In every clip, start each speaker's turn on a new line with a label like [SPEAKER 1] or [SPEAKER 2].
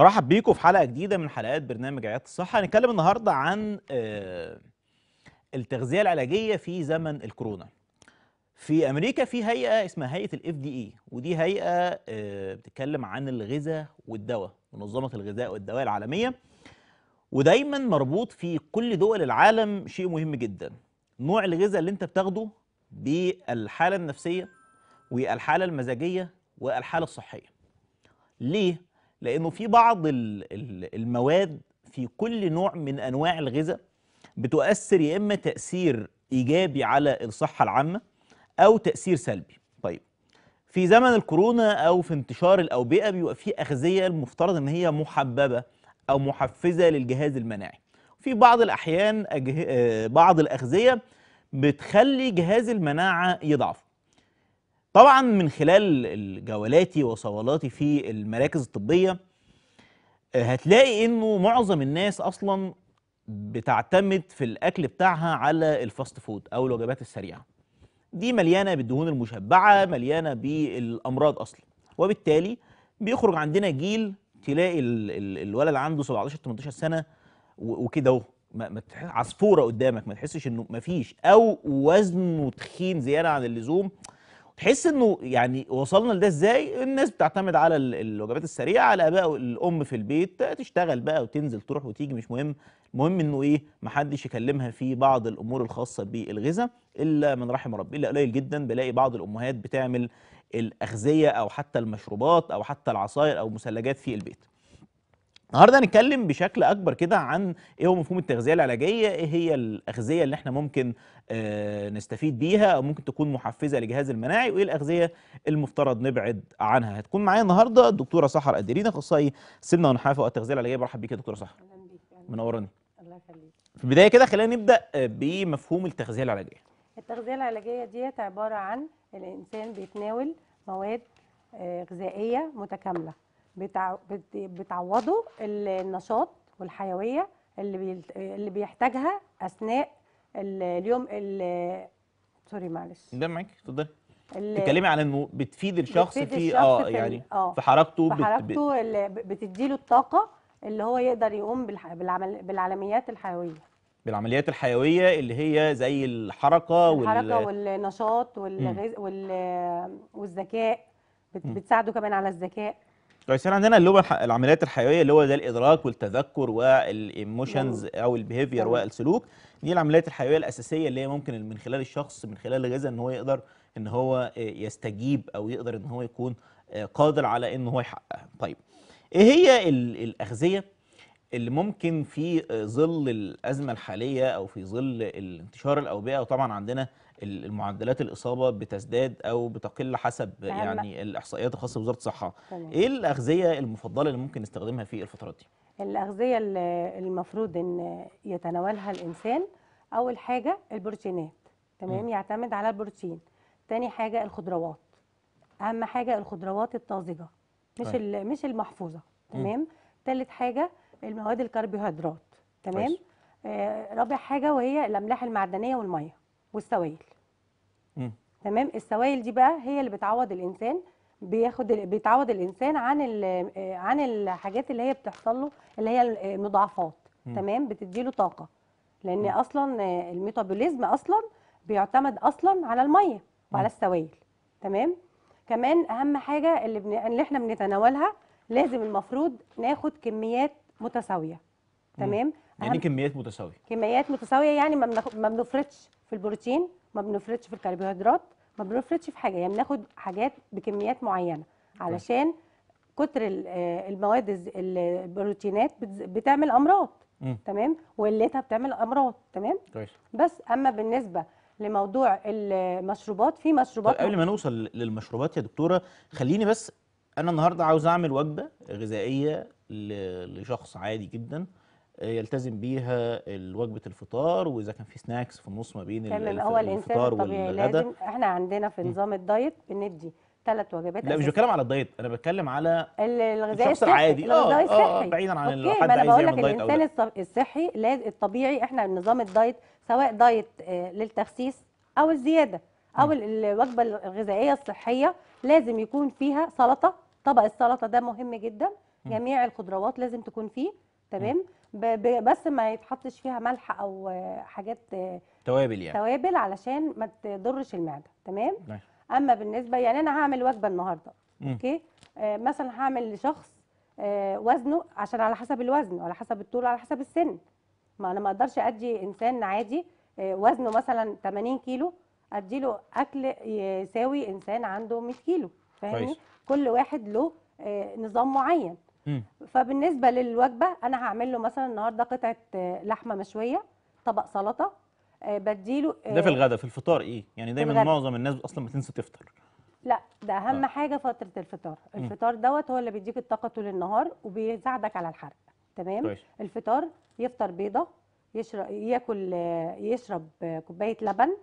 [SPEAKER 1] مرحب بيكم في حلقه جديده من حلقات برنامج عيادة الصحه هنتكلم النهارده عن آه، التغذيه العلاجيه في زمن الكورونا في امريكا في هيئه اسمها هيئه الاف دي اي ودي هيئه آه، بتتكلم عن الغذاء والدواء منظمه الغذاء والدواء العالميه ودايما مربوط في كل دول العالم شيء مهم جدا نوع الغذاء اللي انت بتاخده بالحاله النفسيه والحاله المزاجيه والحاله الصحيه ليه لانه في بعض المواد في كل نوع من انواع الغذاء بتؤثر يا اما تاثير ايجابي على الصحه العامه او تاثير سلبي طيب في زمن الكورونا او في انتشار الاوبئه بيبقى في اغذيه المفترض ان هي محببه او محفزه للجهاز المناعي في بعض الاحيان آه، بعض الاغذيه بتخلي جهاز المناعه يضعف طبعا من خلال جولاتي وصوالاتي في المراكز الطبية آه، هتلاقي انه معظم الناس اصلا بتعتمد في الاكل بتاعها على الفاست فود او الوجبات السريعة دي مليانة بالدهون المشبعة مليانة بالامراض اصلا وبالتالي بيخرج عندنا جيل تلاقي الولد عنده 17 18 سنة وكده اهو عصفورة قدامك ما تحسش انه مفيش او وزنه تخين زيادة عن اللزوم تحس انه يعني وصلنا لده ازاي الناس بتعتمد على الوجبات السريعه على بقى الام في البيت تشتغل بقى وتنزل تروح وتيجي مش مهم المهم انه ايه محدش يكلمها في بعض الامور الخاصه بالغذاء الا من رحم ربي الا قليل جدا بلاقي بعض الامهات بتعمل الاغذيه او حتى المشروبات او حتى العصاير او مثلجات في البيت النهارده هنتكلم بشكل اكبر كده عن ايه هو مفهوم التغذيه العلاجيه ايه هي الاغذيه اللي احنا ممكن آه، نستفيد بيها او ممكن تكون محفزه لجهاز المناعي وايه الاغذيه المفترض نبعد عنها هتكون معايا النهارده الدكتوره سحر ادرينا اخصائي سمنه ونحافه والتغذيه العلاجيه برحب بيك يا دكتوره سحر منوراني الله يخليك في البدايه كده خلينا نبدا آه، بمفهوم التغذيه العلاجيه
[SPEAKER 2] التغذيه العلاجيه ديت عباره عن الانسان بيتناول مواد آه، غذائيه متكامله بتع... بت... بتعوضه النشاط والحيويه اللي اللي بيحتاجها اثناء اليوم سوري معلش
[SPEAKER 1] ده معاك اتفضلي
[SPEAKER 2] تتكلمي عن
[SPEAKER 1] انه بتفيد الشخص بتفيد في الشخص اه يعني آه في حركته في حركته
[SPEAKER 2] بت... بتديله الطاقه اللي هو يقدر يقوم بالعمل... بالعمليات الحيويه
[SPEAKER 1] بالعمليات الحيويه اللي هي زي الحركه الحركه وال...
[SPEAKER 2] والنشاط والغز... وال... والذكاء بت... بتساعده كمان على الذكاء
[SPEAKER 1] طيب يصير عندنا اللي هو العمليات الحيويه اللي هو ده الادراك والتذكر والايموشنز او البيهيفير والسلوك دي العمليات الحيويه الاساسيه اللي هي ممكن من خلال الشخص من خلال الغذاء ان هو يقدر ان هو آه، يستجيب او يقدر ان هو يكون آه، قادر على ان هو يحققها طيب ايه هي الاغذيه اللي ممكن في آه، ظل الازمه الحاليه او في ظل انتشار الاوبئه وطبعا عندنا المعدلات الاصابه بتزداد او بتقل حسب يعني الاحصائيات الخاصه بوزاره الصحه تمام. ايه الاغذيه المفضله اللي ممكن نستخدمها في الفترات دي
[SPEAKER 2] الاغذيه اللي المفروض ان يتناولها الانسان اول حاجه البروتينات تمام يعتمد على البروتين تاني حاجه الخضروات اهم حاجه الخضروات الطازجه مش طيب. مش المحفوظه تمام ثالث حاجه المواد الكربوهيدرات تمام آه رابع حاجه وهي الاملاح المعدنيه والميه والسوائل تمام السوائل دي بقى هي اللي بتعوض الانسان بياخد بيتعوض الانسان عن عن الحاجات اللي هي بتحصل له اللي هي المضاعفات تمام بتديله طاقه لان مم. اصلا الميتابوليزم اصلا بيعتمد اصلا على الميه وعلى السوائل تمام كمان اهم حاجه اللي, بن... اللي احنا بنتناولها لازم المفروض ناخد كميات متساويه تمام مم.
[SPEAKER 1] يعني كميات متساويه
[SPEAKER 2] كميات متساويه يعني ما ما بنفرطش في البروتين ما بنفرطش في الكربوهيدرات ما بنفرطش في حاجه يعني بناخد حاجات بكميات معينه علشان كتر آه، المواد البروتينات بتعمل امراض مم. تمام وقلتها بتعمل امراض تمام كويس بس اما بالنسبه لموضوع المشروبات في مشروبات طيب قبل ما
[SPEAKER 1] نوصل للمشروبات يا دكتوره خليني بس انا النهارده عاوز اعمل وجبه غذائيه لشخص عادي جدا يلتزم بيها وجبه الفطار واذا كان في سناكس في النص ما بين تمام هو الانسان الطبيعي لازم
[SPEAKER 2] احنا عندنا في نظام الدايت بندي ثلاث وجبات لا مش بتكلم على
[SPEAKER 1] الدايت انا بتكلم على
[SPEAKER 2] الغذاء الشخص الصحي العادي اه اه بعيدا عن اللي حد عايز يعمل دايت او الانسان الصحي لازم الطبيعي احنا نظام الدايت سواء دايت آه، للتخسيس او الزياده او م. الوجبه الغذائيه الصحيه لازم يكون فيها سلطه طبق السلطه ده مهم جدا م. جميع الخضروات لازم تكون فيه تمام م. بس ما يتحطش فيها ملح او حاجات توابل يعني توابل علشان ما تضرش المعده تمام نعم. اما بالنسبه يعني انا هعمل وجبه النهارده مم. اوكي آه مثلا هعمل لشخص آه وزنه عشان على حسب الوزن وعلى حسب الطول وعلى حسب السن ما انا ما اقدرش ادي انسان عادي آه وزنه مثلا 80 كيلو ادي له اكل يساوي انسان عنده 100 كيلو فاهمني كل واحد له آه، نظام معين فبالنسبه للوجبه انا هعمل له مثلا النهارده قطعه آه، لحمه مشويه طبق سلطه آه، بديله آه، ده في
[SPEAKER 1] الغداء في الفطار ايه يعني دايما معظم الناس اصلا بتنسى تفطر
[SPEAKER 2] لا ده اهم آه. حاجه فتره الفطار الفطار دوت هو اللي بيديك الطاقه طول النهار وبيساعدك على الحرق تمام طيب. الفطار يفطر بيضه يشرب ياكل يشرب كوبايه لبن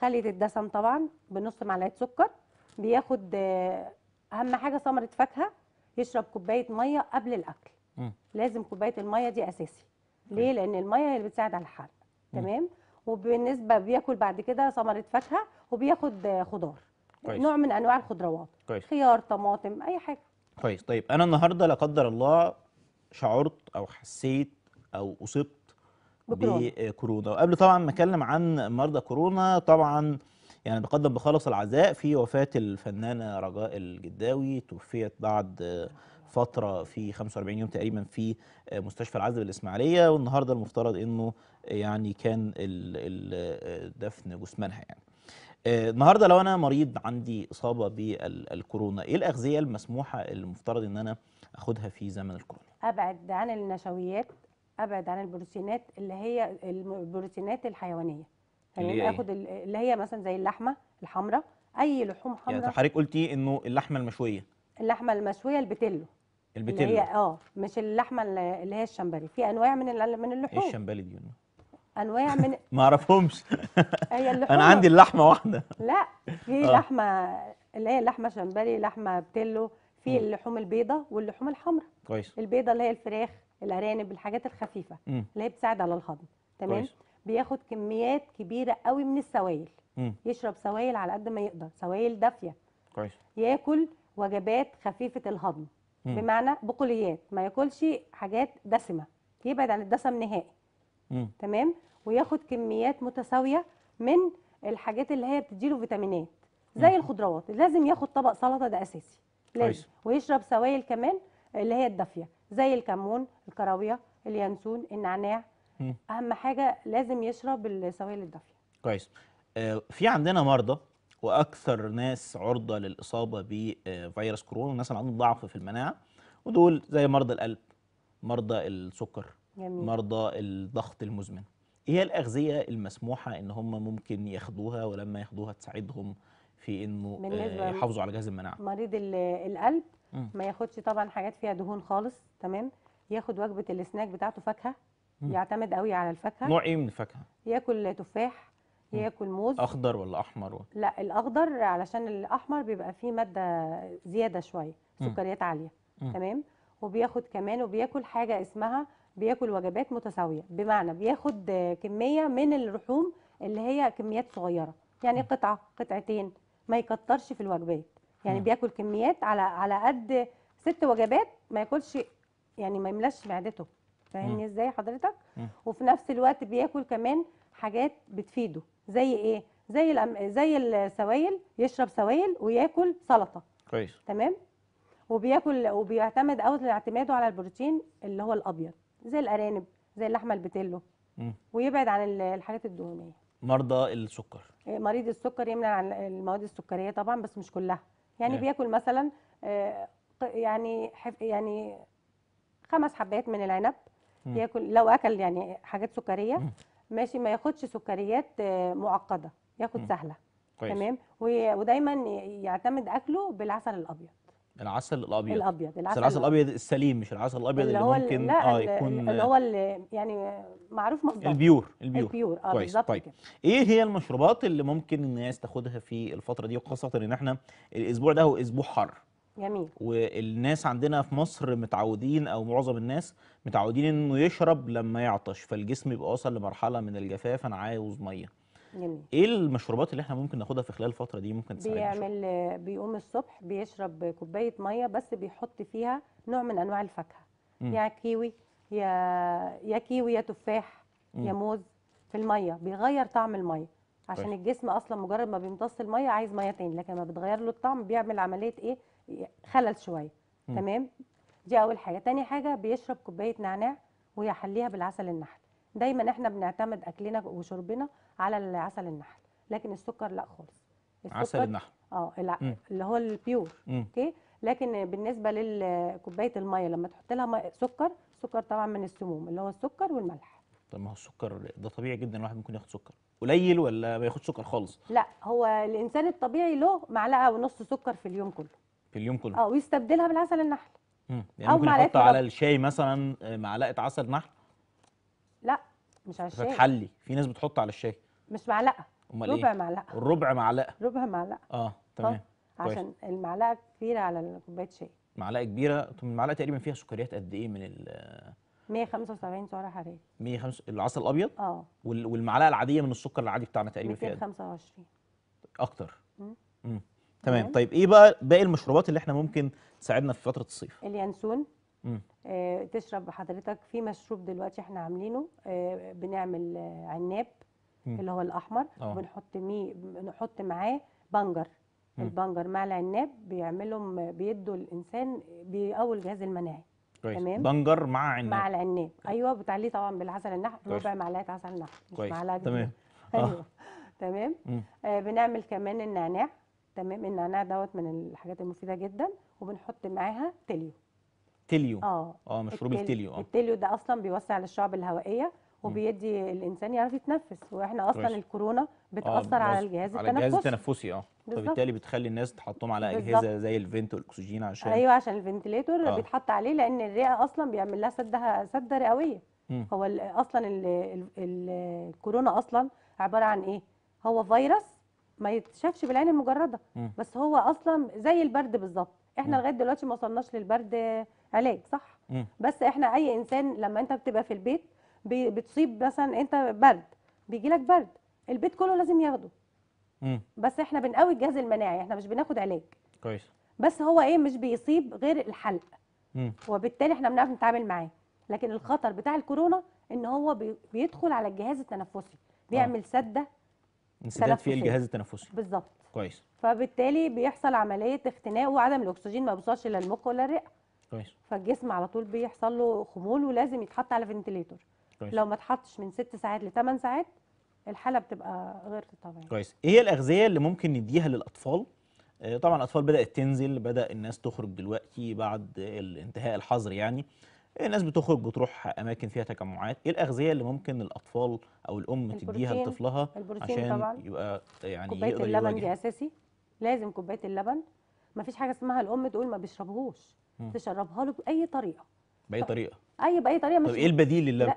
[SPEAKER 2] خليه الدسم طبعا بنص معلقه سكر بياخد اهم حاجه ثمره فاكهه يشرب كوبايه ميه قبل الاكل م. لازم كوبايه الميه دي اساسي طيب. ليه لان الميه هي اللي بتساعد على الحرق تمام وبالنسبه بياكل بعد كده ثمره فاكهه وبياخد خضار كويس. نوع من انواع الخضروات كويس. خيار طماطم اي حاجه
[SPEAKER 1] كويس طيب انا النهارده لا قدر الله شعرت او حسيت او اصبت بكورونا وقبل طبعا ما اتكلم عن مرضى كورونا طبعا يعني بقدم بخالص العزاء في وفاة الفنانة رجاء الجداوي توفيت بعد فترة في 45 يوم تقريبا في مستشفى العزب الإسماعيلية والنهاردة المفترض أنه يعني كان الدفن جثمانها يعني النهارده لو انا مريض عندي اصابه بالكورونا ايه الاغذيه المسموحه المفترض ان انا اخدها في زمن الكورونا
[SPEAKER 2] ابعد عن النشويات ابعد عن البروتينات اللي هي البروتينات الحيوانيه تمام إيه؟ اخد اللي هي مثلا زي اللحمه الحمراء اي لحوم يعني حمراء يعني حضرتك
[SPEAKER 1] قلتي إيه؟ انه اللحمه المشويه
[SPEAKER 2] اللحمه المشويه البتلو البتلو اللي هي اه مش اللحمه اللي هي الشمبري في انواع من من اللحوم ايه الشمبري دي انواع من
[SPEAKER 1] ما اعرفهمش
[SPEAKER 2] هي اللحوم انا عندي
[SPEAKER 1] اللحمه واحده
[SPEAKER 2] لا في آه. لحمه اللي هي لحمه شمبري لحمه بتلو في اللحوم البيضاء واللحوم الحمراء كويس البيضاء اللي هي الفراخ الارانب الحاجات الخفيفه م. اللي هي بتساعد على الهضم تمام كويس. بياخد كميات كبيره قوي من السوائل مم. يشرب سوائل على قد ما يقدر سوائل دافيه كويس ياكل وجبات خفيفه الهضم مم. بمعنى بقوليات ما ياكلش حاجات دسمه يبعد عن الدسم نهائي مم. تمام وياخد كميات متساويه من الحاجات اللي هي بتديله فيتامينات زي مم. الخضروات لازم ياخد طبق سلطه ده اساسي لازم كويس. ويشرب سوائل كمان اللي هي الدافيه زي الكمون الكراويه اليانسون النعناع مم. اهم حاجه لازم يشرب السوائل الدافيه
[SPEAKER 1] كويس آه، في عندنا مرضى واكثر ناس عرضه للاصابه بفيروس كورونا الناس اللي عندهم ضعف في المناعه ودول زي مرضى القلب مرضى السكر جميل. مرضى الضغط المزمن ايه هي الاغذيه المسموحه ان هم ممكن ياخدوها ولما ياخدوها تساعدهم في انه آه، يحافظوا على جهاز المناعه
[SPEAKER 2] مريض القلب ما ياخدش طبعا حاجات فيها دهون خالص تمام ياخد وجبه السناك بتاعته فاكهه يعتمد قوي على الفاكهه نوع ايه من الفاكهه ياكل تفاح ياكل موز اخضر
[SPEAKER 1] ولا احمر و...
[SPEAKER 2] لا الاخضر علشان الاحمر بيبقى فيه ماده زياده شويه سكريات عاليه م. تمام وبياخد كمان وبياكل حاجه اسمها بياكل وجبات متساويه بمعنى بياخد كميه من اللحوم اللي هي كميات صغيره يعني قطعه قطعتين ما يكترش في الوجبات يعني م. بياكل كميات على على قد ست وجبات ما ياكلش يعني ما يملاش معدته فاهمني ازاي حضرتك مم. وفي نفس الوقت بياكل كمان حاجات بتفيده زي ايه زي الأم... زي السوائل يشرب سوائل وياكل سلطه كويس تمام وبياكل وبيعتمد او اعتماده على البروتين اللي هو الابيض زي الارانب زي اللحمه البتلو ويبعد عن الحاجات الدهنيه
[SPEAKER 1] مرضى السكر
[SPEAKER 2] إيه، مريض السكر يمنع عن المواد السكريه طبعا بس مش كلها يعني مم. بياكل مثلا آه، يعني يعني خمس حبات من العنب ياكل لو اكل يعني حاجات سكريه ماشي ما ياخدش سكريات آه، معقده ياخد سهله كويس. تمام ودايما يعتمد اكله بالعسل الابيض
[SPEAKER 1] العسل الابيض الابيض العسل, العسل الابيض السليم مش العسل الابيض اللي, اللي ممكن لا اه يكون اللي هو
[SPEAKER 2] اللي يعني معروف مصدره البيور
[SPEAKER 1] البيور, البيور. اه كويس طيب كده. ايه هي المشروبات اللي ممكن الناس تاخدها في الفتره دي وخاصه ان احنا الاسبوع ده هو اسبوع حر جميل والناس عندنا في مصر متعودين او معظم الناس متعودين انه يشرب لما يعطش فالجسم يبقى وصل لمرحله من الجفاف انا عاوز ميه جميل. ايه المشروبات اللي احنا ممكن ناخدها في خلال الفتره دي ممكن تساعدنا
[SPEAKER 2] بيعمل بيقوم الصبح بيشرب كوبايه ميه بس بيحط فيها نوع من انواع الفاكهه يا كيوي يا يا كيوي يا تفاح يا موز في الميه بيغير طعم الميه عشان طيب. الجسم اصلا مجرد ما بيمتص الميه عايز ميه تاني لكن ما بتغير له الطعم بيعمل عمليه ايه خلل شويه تمام دي اول حاجه تاني حاجه بيشرب كوبايه نعناع ويحليها بالعسل النحل دايما احنا بنعتمد اكلنا وشربنا على العسل النحل لكن السكر لا خالص عسل النحل اه اللي هو البيور اوكي لكن بالنسبه لكوبايه الميه لما تحط لها سكر سكر طبعا من السموم اللي هو السكر والملح
[SPEAKER 1] طب ما هو السكر ده طبيعي جدا الواحد ممكن ياخد سكر قليل ولا ما ياخدش سكر خالص
[SPEAKER 2] لا هو الانسان الطبيعي له معلقه ونص سكر في اليوم كله في اليوم كله اه ويستبدلها بالعسل النحل
[SPEAKER 1] يعني او ممكن نحط على الشاي مثلا آه، معلقه عسل نحل
[SPEAKER 2] لا مش على الشاي بتحلي
[SPEAKER 1] في ناس بتحط على الشاي
[SPEAKER 2] مش معلقه امال إيه؟ ربع إيه؟ معلقه
[SPEAKER 1] ربع معلقه ربع معلقه اه تمام عشان
[SPEAKER 2] المعلقه كبيره على كوبايه شاي
[SPEAKER 1] معلقه كبيره طب المعلقه تقريبا فيها سكريات قد ايه من ال
[SPEAKER 2] 175 سعره حراريه
[SPEAKER 1] 105 العسل الابيض اه والمعلقه العاديه من السكر العادي بتاعنا تقريبا فيها
[SPEAKER 2] 225 إيه؟
[SPEAKER 1] اكتر امم تمام طيب ايه بقى باقي المشروبات اللي احنا ممكن تساعدنا في فتره الصيف
[SPEAKER 2] اليانسون آه تشرب حضرتك في مشروب دلوقتي احنا عاملينه آه بنعمل آه عناب مم. اللي هو الاحمر أوه. وبنحط ميه بنحط معاه بنجر مم. البنجر مع العناب بيعملهم بيدوا الانسان بيقوي الجهاز المناعي
[SPEAKER 1] كويس. تمام بنجر مع عناب مع
[SPEAKER 2] العناب طيب. ايوه بتعليه طبعا بالعسل النحل ربع معلقه عسل نحل مش معلقه تمام آه. ايوه تمام آه بنعمل كمان النعناع تمام النعناع دوت من الحاجات المفيده جدا وبنحط معاها تليو
[SPEAKER 1] تليو اه اه مشروب التليو اه
[SPEAKER 2] التليو ده اصلا بيوسع للشعب الهوائيه وبيدي الانسان يعرف يتنفس واحنا اصلا كويس. الكورونا بتاثر آه على الجهاز التنفسي على الجهاز
[SPEAKER 1] التنفسي اه فبالتالي بتخلي الناس تحطهم على بالزبط. اجهزه زي الفنت والاكسجين عشان ايوه
[SPEAKER 2] عشان الفنتليتور آه. بيتحط عليه لان الرئه اصلا بيعمل لها سده سده رئويه هو اصلا الكورونا اصلا عباره عن ايه هو فيروس ما يتشافش بالعين المجرده بس هو اصلا زي البرد بالظبط احنا لغايه دلوقتي ما وصلناش للبرد علاج صح بس احنا اي انسان لما انت بتبقى في البيت بتصيب مثلا انت برد بيجي لك برد البيت كله لازم ياخده بس احنا بنقوي الجهاز المناعي احنا مش بناخد علاج كويس بس هو ايه مش بيصيب غير الحلق وبالتالي احنا بنعرف نتعامل معاه لكن الخطر بتاع الكورونا ان هو بيدخل على الجهاز التنفسي بيعمل آه. سده
[SPEAKER 1] انسداد في الجهاز التنفسي بالظبط كويس
[SPEAKER 2] فبالتالي بيحصل عمليه اختناق وعدم الاكسجين ما بيوصلش لا ولا الرئه كويس فالجسم على طول بيحصل له خمول ولازم يتحط على فنتليتور كويس. لو ما اتحطش من 6 ساعات ل 8 ساعات الحاله بتبقى غير طبيعيه
[SPEAKER 1] كويس ايه هي الاغذيه اللي ممكن نديها للاطفال آه، طبعا الاطفال بدات تنزل بدا الناس تخرج دلوقتي بعد انتهاء الحظر يعني الناس بتخرج بتروح اماكن فيها تجمعات ايه الاغذيه اللي ممكن الاطفال او الام تديها لطفلها عشان طبعا. يبقى يعني كوبايه يقدر اللبن يواجه. دي
[SPEAKER 2] اساسي لازم كوبايه اللبن ما فيش حاجه اسمها الام تقول ما بيشربهوش تشربها له باي طريقه باي طريقه اي باي طريقه مش طب ايه البديل للبن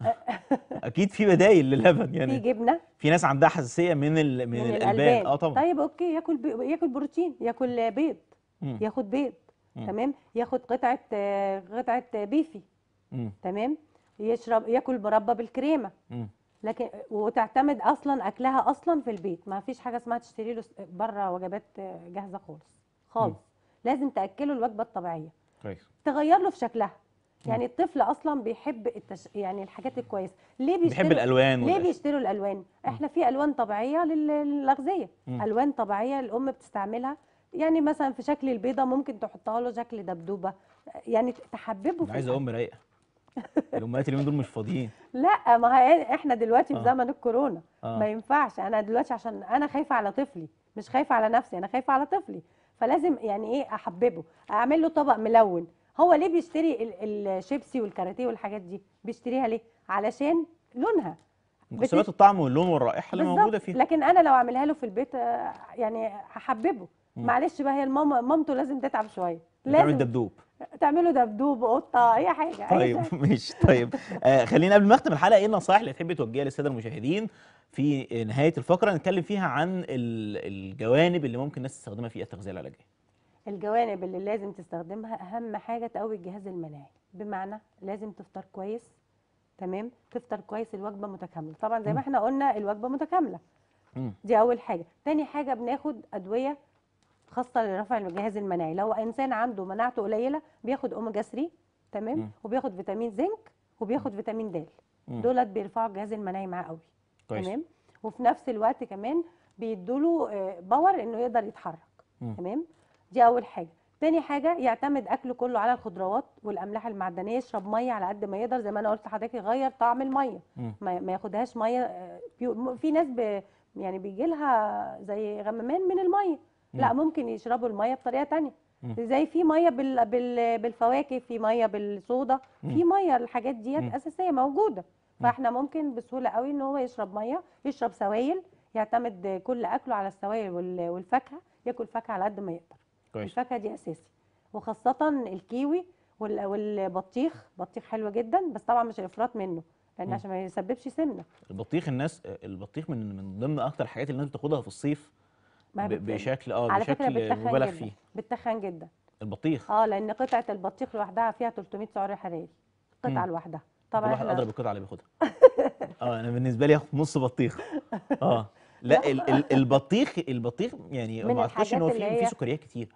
[SPEAKER 1] اكيد في بدايل للبن يعني في جبنه في ناس عندها حساسيه من من, من الالبان اه طبعا طيب
[SPEAKER 2] اوكي ياكل بي... ياكل بروتين ياكل بيض ياخد بيض تمام ياخد قطعه قطعه بيفي مم. تمام يشرب ياكل مربى بالكريمه لكن وتعتمد اصلا اكلها اصلا في البيت ما فيش حاجه اسمها تشتري له بره وجبات جاهزه خالص خالص لازم تاكله الوجبه الطبيعيه كويس تغير له في شكلها يعني الطفل اصلا بيحب التش... يعني الحاجات الكويسه ليه بيشتروا بيحب الالوان ليه بيشتروا الالوان احنا في الوان طبيعيه للاغذيه الوان طبيعيه الام بتستعملها يعني مثلا في شكل البيضه ممكن تحطها له شكل دبدوبه يعني تحببه انا عايزه ام
[SPEAKER 1] رايقه الامهات اليومين دول مش فاضيين
[SPEAKER 2] لا ما هي احنا دلوقتي آه. في زمن الكورونا آه. ما ينفعش انا دلوقتي عشان انا خايفه على طفلي مش خايفه على نفسي انا خايفه على طفلي فلازم يعني ايه احببه اعمل له طبق ملون هو ليه بيشتري الشيبسي والكاراتيه والحاجات دي بيشتريها ليه علشان لونها مكسبات
[SPEAKER 1] الطعم واللون والرائحه اللي موجوده فيها لكن
[SPEAKER 2] انا لو اعملها له في البيت آه، يعني هحببه معلش بقى هي الماما مامته لازم تتعب شويه لازم تعمل دبدوب تعملوا دبدوب قطه اي حاجه طيب
[SPEAKER 1] ماشي طيب آه خلينا قبل ما اختم الحلقه ايه النصائح اللي تحبي توجهيها للساده المشاهدين في نهايه الفقره نتكلم فيها عن الجوانب اللي ممكن الناس تستخدمها في التغذيه العلاجيه
[SPEAKER 2] الجوانب اللي لازم تستخدمها اهم حاجه تقوي الجهاز المناعي بمعنى لازم تفطر كويس تمام تفطر كويس الوجبه متكامله طبعا زي ما احنا قلنا الوجبه متكامله دي اول حاجه تاني حاجه بناخد ادويه خاصه لرفع الجهاز المناعي لو انسان عنده مناعته قليله بياخد اوميجا 3 تمام وبياخد فيتامين زنك وبياخد فيتامين د دولت بيرفعوا الجهاز المناعي معاه قوي كويس. تمام وفي نفس الوقت كمان بيدوا له آه، باور انه يقدر يتحرك م. تمام دي اول حاجه تاني حاجه يعتمد اكله كله على الخضروات والاملاح المعدنيه يشرب ميه على قد ما يقدر زي ما انا قلت لحضرتك يغير طعم الميه ما, ما ياخدهاش ميه آه، في ناس ب يعني بيجي لها زي غمامان من الميه لا ممكن يشربوا الميه بطريقه ثانيه زي في ميه بال... بال... بالفواكه في ميه بالصودا في ميه الحاجات ديت اساسيه موجوده فاحنا ممكن بسهوله قوي ان هو يشرب ميه يشرب سوائل يعتمد كل اكله على السوائل والفاكهه ياكل فاكهه على قد ما يقدر كويس. الفاكهه دي اساسي وخاصه الكيوي والبطيخ بطيخ حلو جدا بس طبعا مش الافراط منه لان عشان ما يسببش سمنه
[SPEAKER 1] البطيخ الناس البطيخ من من ضمن اكتر الحاجات اللي الناس بتاخدها في الصيف بشكل اه بشكل مبالغ فيه
[SPEAKER 2] بتخن جدا البطيخ اه لان قطعه البطيخ لوحدها فيها 300 سعر حراري قطعه لوحدها طبعا الواحد اضرب
[SPEAKER 1] القطعه اللي بياخدها اه انا بالنسبه لي نص بطيخ اه لا ال ال البطيخ البطيخ يعني ما اعتقدش ان هو فيه في سكريات كتير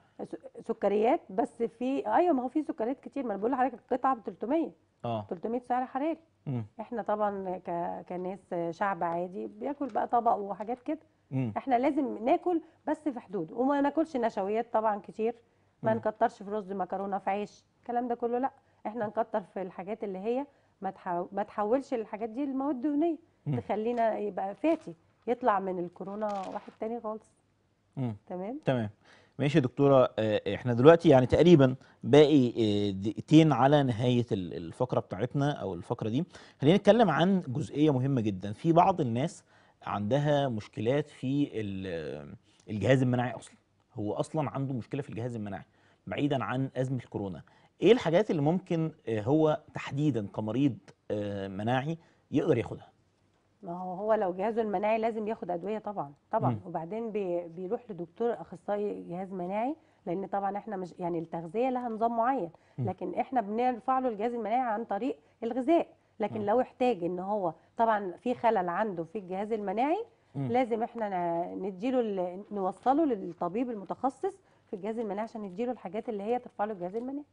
[SPEAKER 2] سكريات بس في ايوه ما هو في سكريات كتير ما انا بقول لحضرتك القطعه ب 300 اه 300 سعر حراري احنا طبعا ك... كناس شعب عادي بياكل بقى طبق وحاجات كده مم. احنا لازم ناكل بس في حدود وما ناكلش نشويات طبعا كتير ما مم. نكترش في رز مكرونه في عيش الكلام ده كله لا احنا نكتر في الحاجات اللي هي ما تحو... ما تحولش الحاجات دي لمواد دهنيه تخلينا يبقى فاتي يطلع من الكورونا واحد تاني خالص تمام تمام
[SPEAKER 1] ماشي يا دكتوره آه، احنا دلوقتي يعني تقريبا باقي آه، دقيقتين على نهايه الفقره بتاعتنا او الفقره دي خلينا نتكلم عن جزئيه مهمه جدا في بعض الناس عندها مشكلات في الجهاز المناعي اصلا هو اصلا عنده مشكله في الجهاز المناعي بعيدا عن ازمه الكورونا ايه الحاجات اللي ممكن آه، هو تحديدا كمريض آه، مناعي يقدر ياخدها
[SPEAKER 2] ما هو هو لو جهازه المناعي لازم ياخد ادويه طبعا طبعا م. وبعدين بي بيروح لدكتور اخصائي جهاز مناعي لان طبعا احنا مش يعني التغذيه لها نظام معين لكن احنا بنرفع له الجهاز المناعي عن طريق الغذاء لكن م. لو احتاج ان هو طبعا في خلل عنده في الجهاز المناعي م. لازم احنا نديله له نوصله للطبيب المتخصص في الجهاز المناعي عشان نديله الحاجات اللي هي ترفع له الجهاز المناعي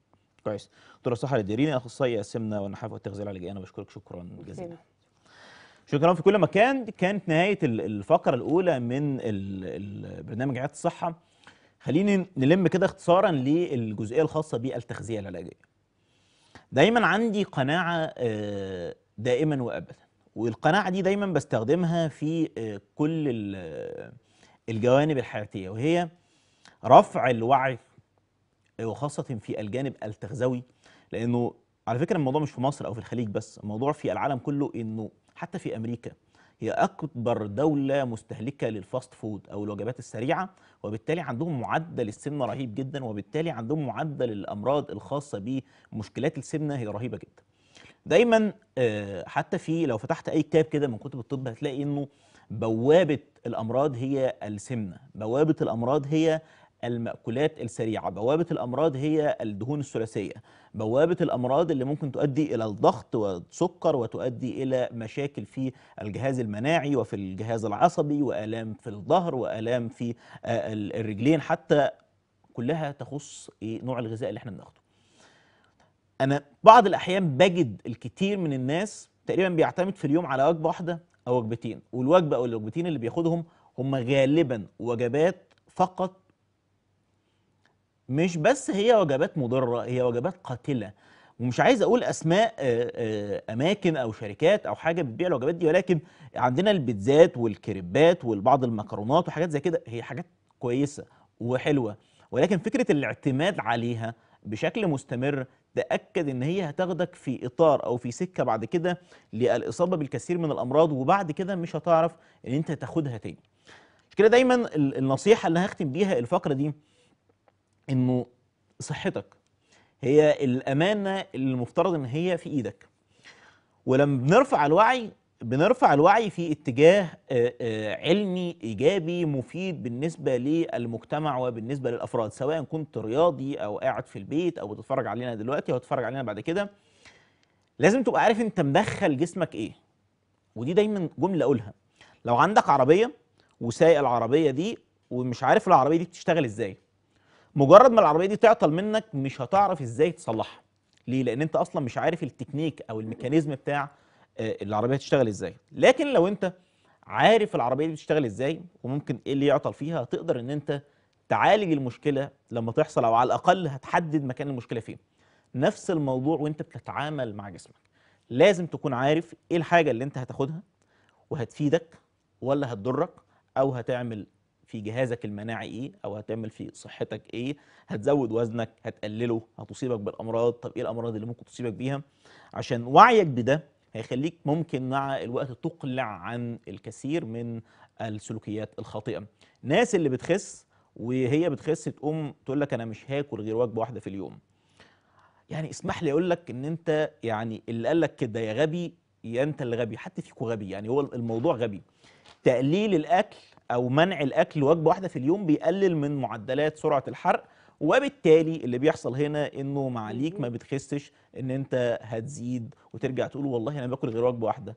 [SPEAKER 1] كويس دكتوره صحه الديريني اخصائيه السمنه والنحافه والتغذيه العلاجيه انا بشكرك شكرا جزيلا شكرا في كل مكان كانت نهايه الفقره الاولى من برنامج عيادة الصحه خليني نلم كده اختصارا للجزئيه الخاصه بالتغذيه العلاجيه دايما عندي قناعه آه، دائما وابدا والقناعة دي دايما بستخدمها في آه، كل آه، الجوانب الحياتية وهي رفع الوعي آه، وخاصة في الجانب التغذوي لأنه على فكرة الموضوع مش في مصر أو في الخليج بس الموضوع في العالم كله إنه حتى في أمريكا هي أكبر دولة مستهلكة للفاست فود أو الوجبات السريعة وبالتالي عندهم معدل السمنة رهيب جدا وبالتالي عندهم معدل الأمراض الخاصة بمشكلات السمنة هي رهيبة جدا دايما آه، حتى في لو فتحت اي كتاب كده من كتب الطب هتلاقي انه بوابه الامراض هي السمنه بوابه الامراض هي المأكولات السريعة بوابة الأمراض هي الدهون الثلاثية بوابة الأمراض اللي ممكن تؤدي إلى الضغط والسكر وتؤدي إلى مشاكل في الجهاز المناعي وفي الجهاز العصبي وآلام في الظهر وآلام في آه، الرجلين حتى كلها تخص إيه، نوع الغذاء اللي احنا بناخده انا بعض الاحيان بجد الكتير من الناس تقريبا بيعتمد في اليوم على وجبه واحده او وجبتين والوجبه او الوجبتين اللي بياخدهم هم غالبا وجبات فقط مش بس هي وجبات مضره هي وجبات قاتله ومش عايز اقول اسماء آه، آه، اماكن او شركات او حاجه بتبيع الوجبات دي ولكن عندنا البيتزات والكريبات وبعض المكرونات وحاجات زي كده هي حاجات كويسه وحلوه ولكن فكره الاعتماد عليها بشكل مستمر تأكد ان هي هتاخدك في اطار او في سكة بعد كده للاصابة بالكثير من الامراض وبعد كده مش هتعرف ان انت تاخدها تاني عشان كده دايما النصيحة اللي هختم بيها الفقرة دي انه صحتك هي الامانة اللي المفترض ان هي في ايدك ولما بنرفع الوعي بنرفع الوعي في اتجاه آه، آه، علمي ايجابي مفيد بالنسبه للمجتمع وبالنسبه للافراد سواء كنت رياضي او قاعد في البيت او بتتفرج علينا دلوقتي او بتتفرج علينا بعد كده لازم تبقى عارف انت مدخل جسمك ايه ودي دايما جمله اقولها لو عندك عربيه وسايق العربيه دي ومش عارف العربيه دي بتشتغل ازاي مجرد ما العربيه دي تعطل منك مش هتعرف ازاي تصلحها ليه لان انت اصلا مش عارف التكنيك او الميكانيزم بتاع آه، العربيه هتشتغل ازاي لكن لو انت عارف العربيه دي بتشتغل ازاي وممكن ايه اللي يعطل فيها تقدر ان انت تعالج المشكله لما تحصل او على الاقل هتحدد مكان المشكله فين نفس الموضوع وانت بتتعامل مع جسمك لازم تكون عارف ايه الحاجه اللي انت هتاخدها وهتفيدك ولا هتضرك او هتعمل في جهازك المناعي ايه او هتعمل في صحتك ايه هتزود وزنك هتقلله هتصيبك بالامراض طب ايه الامراض اللي ممكن تصيبك بيها عشان وعيك بده هيخليك ممكن مع الوقت تقلع عن الكثير من السلوكيات الخاطئه ناس اللي بتخس وهي بتخس تقوم تقول لك انا مش هاكل غير وجبه واحده في اليوم يعني اسمح لي اقول لك ان انت يعني اللي قال لك كده يا غبي يا انت اللي غبي حد فيكم غبي يعني هو الموضوع غبي تقليل الاكل او منع الاكل وجبه واحده في اليوم بيقلل من معدلات سرعه الحرق وبالتالي اللي بيحصل هنا انه معليك ما بتخسش ان انت هتزيد وترجع تقول والله انا باكل غير وجبه واحده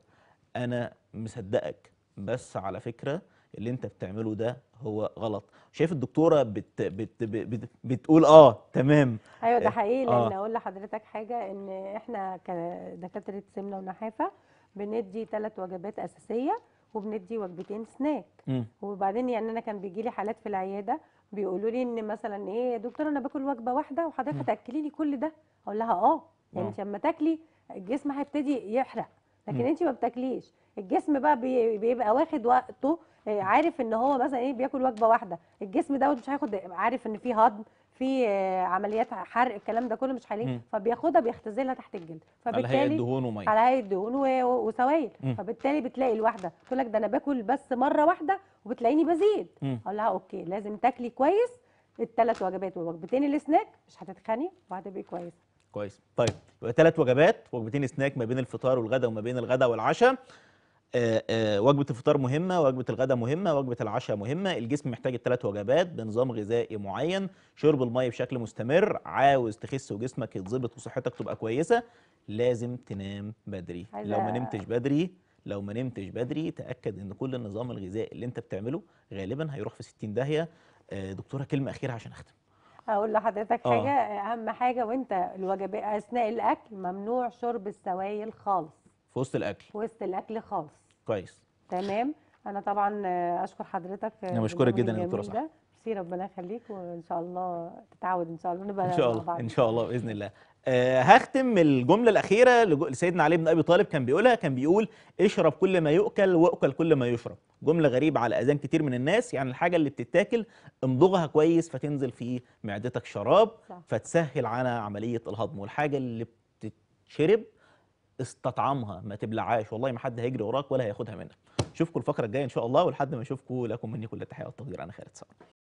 [SPEAKER 1] انا مصدقك بس على فكره اللي انت بتعمله ده هو غلط شايف الدكتوره بت بت بت بتقول اه تمام ايوه ده آه، حقيقي آه. لان
[SPEAKER 2] اقول لحضرتك حاجه ان احنا كدكاتره سمنه ونحافه بندي ثلاث وجبات اساسيه وبندي وجبتين سناك م. وبعدين يعني انا كان بيجي لي حالات في العياده بيقولوا لي ان مثلا ايه يا دكتوره انا باكل وجبه واحده وحضرتك هتاكلي لي كل ده اقول لها اه يعني انت آه. لما تاكلي الجسم هيبتدي يحرق لكن انت ما بتاكليش الجسم بقى بيبقى واخد وقته آه، عارف ان هو مثلا ايه بياكل وجبه واحده الجسم دوت مش هياخد عارف ان في هضم في عمليات حرق الكلام ده كله مش هيلين فبياخدها بيختزلها تحت الجلد فبالتالي على هيئه دهون وميه على هيئه دهون وسوائل فبالتالي بتلاقي الواحده تقول لك ده انا باكل بس مره واحده وبتلاقيني بزيد اقول لها اوكي لازم تاكلي كويس الثلاث وجبات ووجبتين السناك مش هتتخني وهتبقي كويسه
[SPEAKER 1] كويس طيب ثلاث وجبات وجبتين سناك ما بين الفطار والغداء وما بين الغداء والعشاء آه، آه، وجبه الفطار مهمه وجبه الغداء مهمه وجبه العشاء مهمه الجسم محتاج الثلاث وجبات بنظام غذائي معين شرب الميه بشكل مستمر عاوز تخس وجسمك يتظبط وصحتك تبقى كويسه لازم تنام بدري لو ما نمتش بدري لو ما نمتش بدري تاكد ان كل النظام الغذائي اللي انت بتعمله غالبا هيروح في 60 داهيه آه، دكتوره كلمه اخيره عشان اختم
[SPEAKER 2] اقول لحضرتك حاجه اهم حاجه وانت الوجبات اثناء الاكل ممنوع شرب السوائل خالص في وسط الاكل في وسط الاكل خالص كويس تمام انا طبعا اشكر حضرتك انا بشكرك جدا يا دكتوره صح ميرسي ربنا يخليك وان شاء الله تتعود ان شاء الله نبقى ان شاء الله ان
[SPEAKER 1] شاء الله باذن الله أه هختم الجمله الاخيره لسيدنا علي بن ابي طالب كان بيقولها كان بيقول اشرب كل ما يؤكل واكل كل ما يشرب جمله غريبه على اذان كتير من الناس يعني الحاجه اللي بتتاكل امضغها كويس فتنزل في معدتك شراب فتسهل على عمليه الهضم والحاجه اللي بتتشرب استطعمها ما تبلعهاش والله ما حد هيجري وراك ولا هياخدها منك اشوفكم الفقره الجايه ان شاء الله ولحد ما اشوفكم لكم مني كل التحيه والتقدير انا خالد صقر